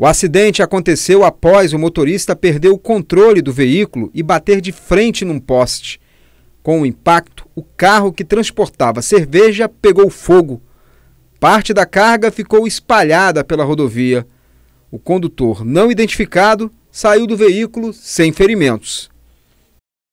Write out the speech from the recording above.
O acidente aconteceu após o motorista perder o controle do veículo e bater de frente num poste. Com o impacto, o carro que transportava cerveja pegou fogo. Parte da carga ficou espalhada pela rodovia. O condutor não identificado saiu do veículo sem ferimentos.